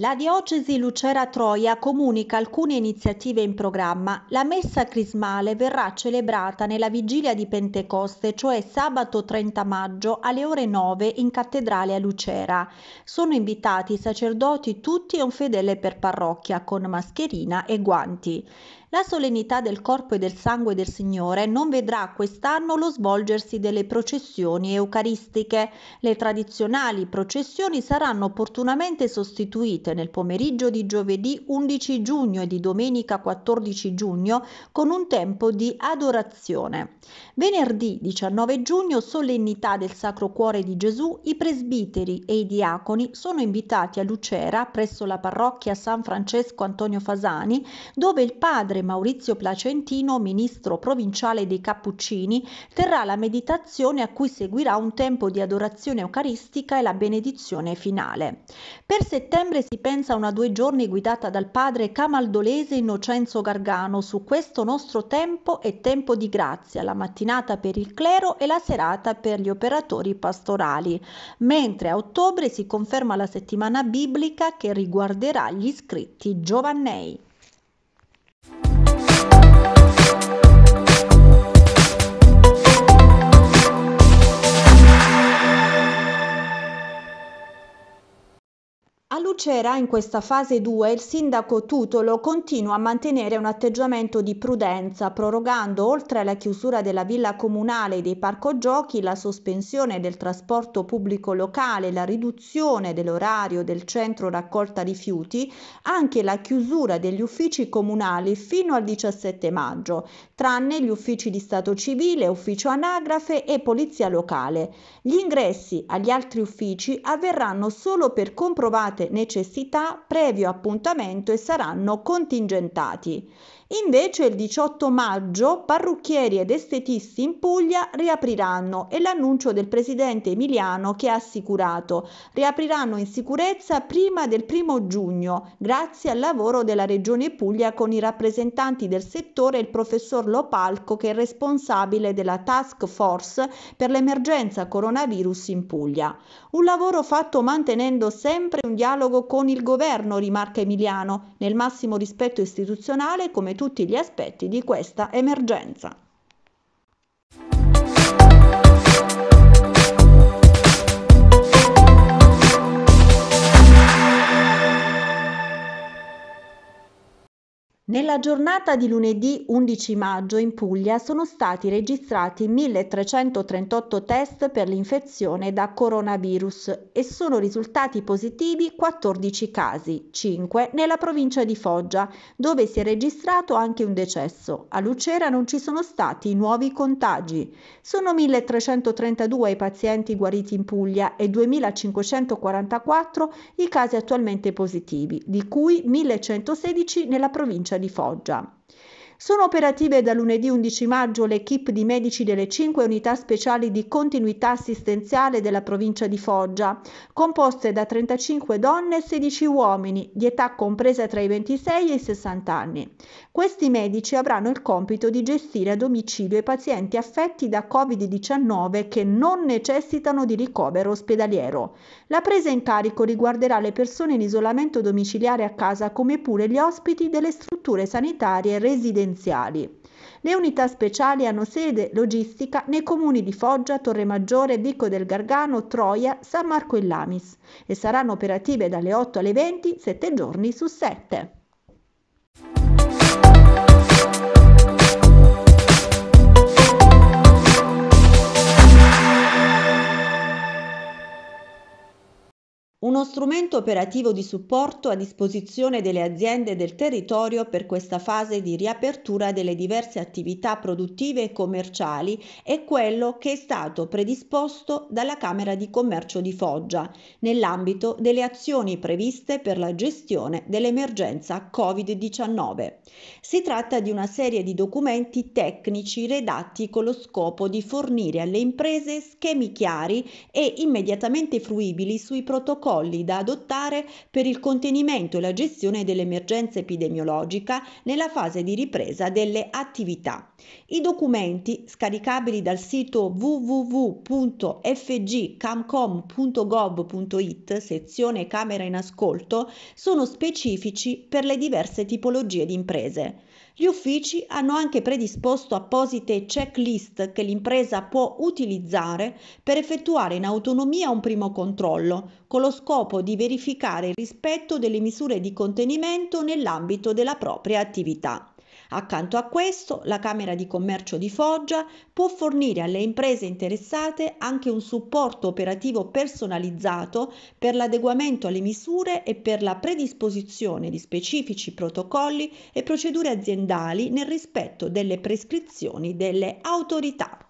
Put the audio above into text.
La diocesi Lucera Troia comunica alcune iniziative in programma. La messa crismale verrà celebrata nella vigilia di Pentecoste, cioè sabato 30 maggio alle ore 9 in cattedrale a Lucera. Sono invitati i sacerdoti tutti e un fedele per parrocchia con mascherina e guanti. La solennità del corpo e del sangue del Signore non vedrà quest'anno lo svolgersi delle processioni eucaristiche. Le tradizionali processioni saranno opportunamente sostituite nel pomeriggio di giovedì 11 giugno e di domenica 14 giugno con un tempo di adorazione. Venerdì 19 giugno, solennità del Sacro Cuore di Gesù, i presbiteri e i diaconi sono invitati a Lucera presso la parrocchia San Francesco Antonio Fasani, dove il padre cardinale Maurizio Placentino, ministro provinciale dei Cappuccini, terrà la meditazione a cui seguirà un tempo di adorazione eucaristica e la benedizione finale. Per settembre si pensa a una due giorni guidata dal padre Camaldolese Innocenzo Gargano su questo nostro tempo e tempo di grazia, la mattinata per il clero e la serata per gli operatori pastorali, mentre a ottobre si conferma la settimana biblica che riguarderà gli iscritti giovannei. succederà in questa fase 2, il sindaco Tutolo continua a mantenere un atteggiamento di prudenza, prorogando oltre alla chiusura della villa comunale e dei parco giochi la sospensione del trasporto pubblico locale, la riduzione dell'orario del centro raccolta rifiuti, anche la chiusura degli uffici comunali fino al 17 maggio, tranne gli uffici di Stato civile, ufficio anagrafe e polizia locale. Gli ingressi agli altri uffici avverranno solo per comprovate necessità necessità previo appuntamento e saranno contingentati. Invece il 18 maggio parrucchieri ed estetisti in Puglia riapriranno e l'annuncio del presidente Emiliano che ha assicurato riapriranno in sicurezza prima del primo giugno grazie al lavoro della Regione Puglia con i rappresentanti del settore e il professor Lopalco che è responsabile della task force per l'emergenza coronavirus in Puglia. Un lavoro fatto mantenendo sempre un dialogo con il governo, rimarca Emiliano, nel massimo rispetto istituzionale come tutti gli aspetti di questa emergenza. Nella giornata di lunedì 11 maggio in Puglia sono stati registrati 1338 test per l'infezione da coronavirus e sono risultati positivi 14 casi, 5 nella provincia di Foggia, dove si è registrato anche un decesso. A Lucera non ci sono stati nuovi contagi. Sono 1332 i pazienti guariti in Puglia e 2544 i casi attualmente positivi, di cui 1116 nella provincia di di Foggia. Sono operative da lunedì 11 maggio l'equipe di medici delle 5 unità speciali di continuità assistenziale della provincia di Foggia, composte da 35 donne e 16 uomini, di età compresa tra i 26 e i 60 anni. Questi medici avranno il compito di gestire a domicilio i pazienti affetti da Covid-19 che non necessitano di ricovero ospedaliero. La presa in carico riguarderà le persone in isolamento domiciliare a casa come pure gli ospiti delle strutture strutture sanitarie residenziali. Le unità speciali hanno sede logistica nei comuni di Foggia, Torre Maggiore, Vico del Gargano, Troia, San Marco e Lamis e saranno operative dalle 8 alle 20, 7 giorni su 7. uno strumento operativo di supporto a disposizione delle aziende del territorio per questa fase di riapertura delle diverse attività produttive e commerciali è quello che è stato predisposto dalla Camera di Commercio di Foggia nell'ambito delle azioni previste per la gestione dell'emergenza Covid-19. Si tratta di una serie di documenti tecnici redatti con lo scopo di fornire alle imprese schemi chiari e immediatamente fruibili sui protocolli protocolli da adottare per il contenimento e la gestione dell'emergenza epidemiologica nella fase di ripresa delle attività. I documenti, scaricabili dal sito www.fgcamcom.gov.it, sezione Camera in ascolto, sono specifici per le diverse tipologie di imprese. Gli uffici hanno anche predisposto apposite checklist che l'impresa può utilizzare per effettuare in autonomia un primo controllo, con lo scopo di verificare il rispetto delle misure di contenimento nell'ambito della propria attività. Accanto a questo, la Camera di Commercio di Foggia può fornire alle imprese interessate anche un supporto operativo personalizzato per l'adeguamento alle misure e per la predisposizione di specifici protocolli e procedure aziendali nel rispetto delle prescrizioni delle autorità.